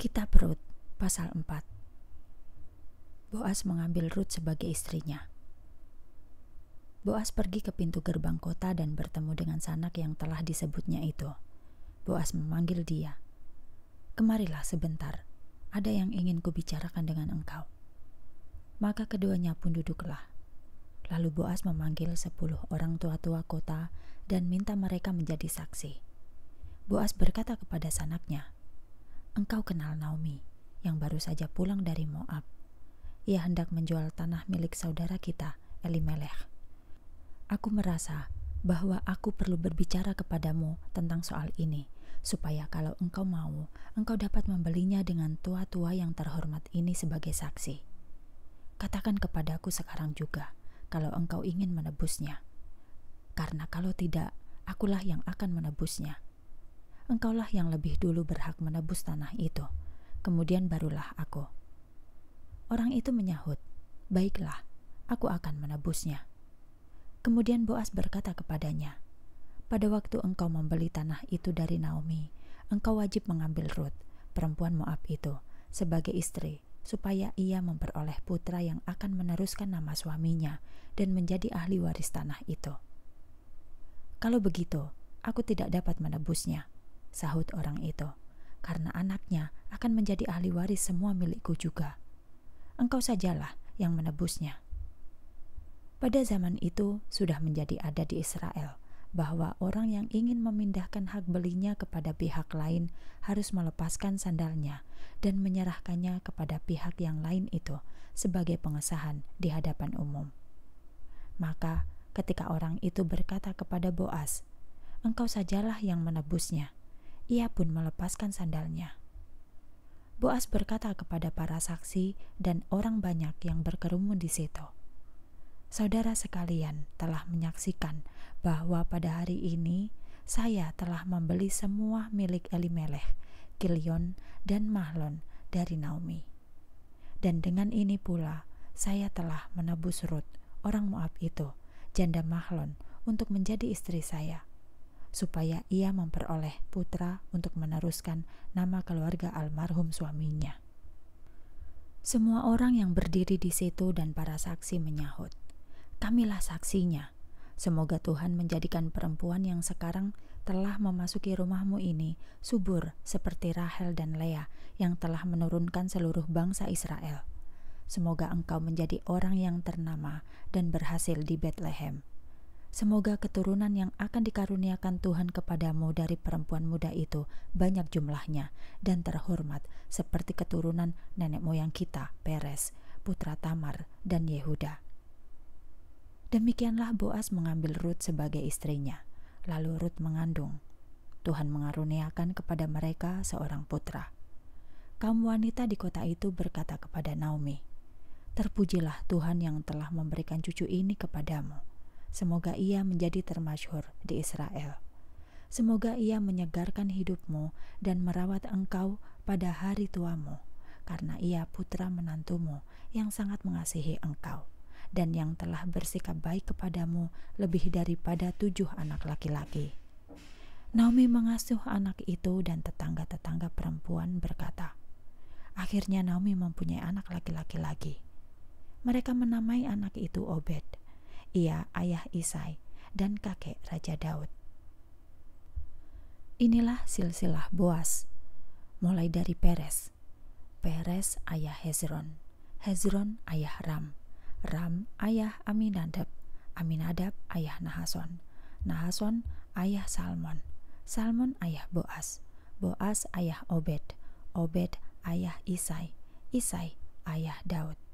kita perut pasal 4 Boas mengambil Rut sebagai istrinya. Boas pergi ke pintu gerbang kota dan bertemu dengan sanak yang telah disebutnya itu. Boas memanggil dia. Kemarilah sebentar, ada yang ingin kubicarakan dengan engkau. Maka keduanya pun duduklah. Lalu Boas memanggil sepuluh orang tua-tua kota dan minta mereka menjadi saksi. Boas berkata kepada sanaknya, engkau kenal Naomi, yang baru saja pulang dari Moab. Ia hendak menjual tanah milik saudara kita, Elimelech. Aku merasa bahwa aku perlu berbicara kepadamu tentang soal ini, supaya kalau engkau mau, engkau dapat membelinya dengan tua-tua yang terhormat ini sebagai saksi. Katakan kepadaku sekarang juga, kalau engkau ingin menebusnya. Karena kalau tidak, akulah yang akan menebusnya.' engkaulah yang lebih dulu berhak menebus tanah itu. Kemudian barulah aku. Orang itu menyahut, baiklah, aku akan menebusnya. Kemudian Boas berkata kepadanya, pada waktu engkau membeli tanah itu dari Naomi, engkau wajib mengambil Ruth, perempuan Moab itu, sebagai istri, supaya ia memperoleh putra yang akan meneruskan nama suaminya dan menjadi ahli waris tanah itu. Kalau begitu, aku tidak dapat menebusnya, sahut orang itu, karena anaknya akan menjadi ahli waris semua milikku juga. Engkau sajalah yang menebusnya. Pada zaman itu sudah menjadi ada di Israel bahwa orang yang ingin memindahkan hak belinya kepada pihak lain harus melepaskan sandalnya dan menyerahkannya kepada pihak yang lain itu sebagai pengesahan di hadapan umum. Maka, ketika orang itu berkata kepada Boas, "Engkau sajalah yang menebusnya," Ia pun melepaskan sandalnya. Boas berkata kepada para saksi dan orang banyak yang berkerumun di situ. Saudara sekalian telah menyaksikan bahwa pada hari ini saya telah membeli semua milik Elimelech, Kilion, dan Mahlon dari Naomi. Dan dengan ini pula saya telah menebus Ruth, orang Moab itu, janda Mahlon, untuk menjadi istri saya supaya ia memperoleh putra untuk meneruskan nama keluarga almarhum suaminya. Semua orang yang berdiri di situ dan para saksi menyahut, "Kamilah saksinya. Semoga Tuhan menjadikan perempuan yang sekarang telah memasuki rumahmu ini subur seperti Rahel dan Leah yang telah menurunkan seluruh bangsa Israel. Semoga engkau menjadi orang yang ternama dan berhasil di Bethlehem." Semoga keturunan yang akan dikaruniakan Tuhan kepadamu dari perempuan muda itu banyak jumlahnya dan terhormat seperti keturunan nenek moyang kita, Peres, putra Tamar dan Yehuda. Demikianlah Boas mengambil Rut sebagai istrinya. Lalu Rut mengandung. Tuhan mengaruniakan kepada mereka seorang putra. Kaum wanita di kota itu berkata kepada Naomi, "Terpujilah Tuhan yang telah memberikan cucu ini kepadamu." Semoga ia menjadi termasyhur di Israel. Semoga ia menyegarkan hidupmu dan merawat engkau pada hari tuamu, karena ia putra menantumu yang sangat mengasihi engkau dan yang telah bersikap baik kepadamu lebih daripada tujuh anak laki-laki. Naomi mengasuh anak itu dan tetangga-tetangga perempuan berkata, Akhirnya Naomi mempunyai anak laki-laki lagi. Mereka menamai anak itu Obed ia ayah Isai dan kakek Raja Daud. Inilah silsilah Boas, mulai dari Peres. Peres ayah Hezron, Hezron ayah Ram, Ram ayah Aminadab, Aminadab ayah Nahason, Nahason ayah Salmon, Salmon ayah Boas, Boas ayah Obed, Obed ayah Isai, Isai ayah Daud.